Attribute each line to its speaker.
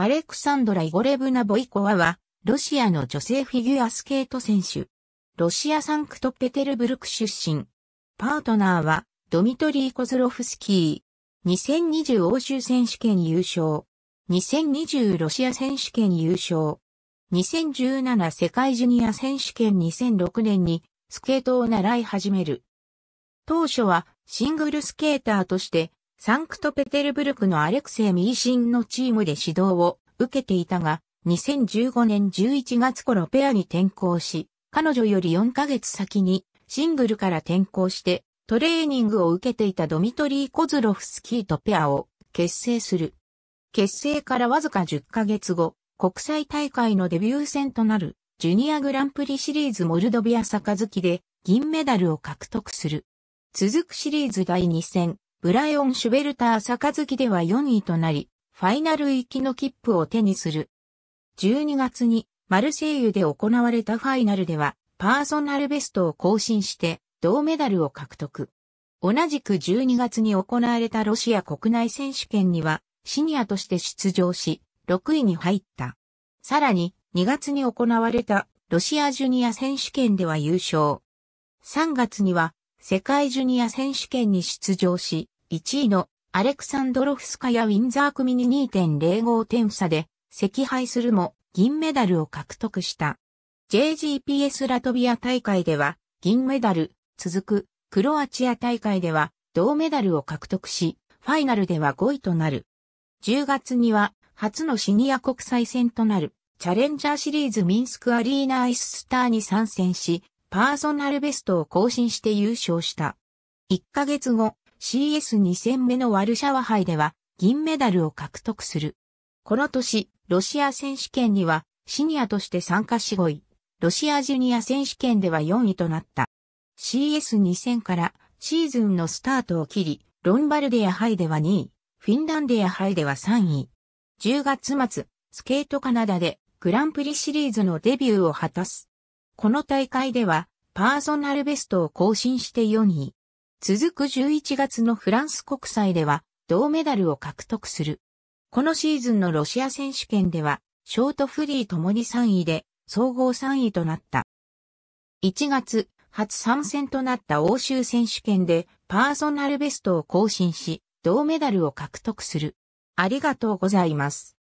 Speaker 1: アレクサンドラ・イゴレブナ・ボイコワは、ロシアの女性フィギュアスケート選手。ロシアサンクトペテルブルク出身。パートナーは、ドミトリー・コズロフスキー。2020欧州選手権優勝。2020ロシア選手権優勝。2017世界ジュニア選手権2006年にスケートを習い始める。当初はシングルスケーターとしてサンクトペテルブルクのアレクセイ・ミーシンのチームで指導を受けていたが、2015年11月頃ペアに転向し、彼女より4ヶ月先にシングルから転向してトレーニングを受けていたドミトリー・コズロフスキーとペアを結成する。結成からわずか10ヶ月後、国際大会のデビュー戦となるジュニアグランプリシリーズモルドビア杯で銀メダルを獲得する。続くシリーズ第2戦、ブライオン・シュベルター月では4位となり、ファイナル行きの切符を手にする。12月にマルセイユで行われたファイナルでは、パーソナルベストを更新して、銅メダルを獲得。同じく12月に行われたロシア国内選手権には、シニアとして出場し、6位に入った。さらに、2月に行われたロシアジュニア選手権では優勝。3月には世界ジュニア選手権に出場し、1位のアレクサンドロフスカやウィンザー組に2.05点差で、赤敗するも銀メダルを獲得した。JGPS ラトビア大会では銀メダル、続くクロアチア大会では銅メダルを獲得し、ファイナルでは5位となる。10月には初のシニア国際戦となるチャレンジャーシリーズミンスクアリーナアイススターに参戦し、パーソナルベストを更新して優勝した。1ヶ月後、CS2 戦目のワルシャワ杯では銀メダルを獲得する。この年、ロシア選手権にはシニアとして参加し5位、ロシアジュニア選手権では4位となった。CS2 戦からシーズンのスタートを切り、ロンバルディア杯では2位、フィンランディア杯では3位。10月末、スケートカナダでグランプリシリーズのデビューを果たす。この大会では、パーソナルベストを更新して4位。続く11月のフランス国際では、銅メダルを獲得する。このシーズンのロシア選手権では、ショートフリーともに3位で、総合3位となった。1月、初参戦となった欧州選手権で、パーソナルベストを更新し、銅メダルを獲得する。ありがとうございます。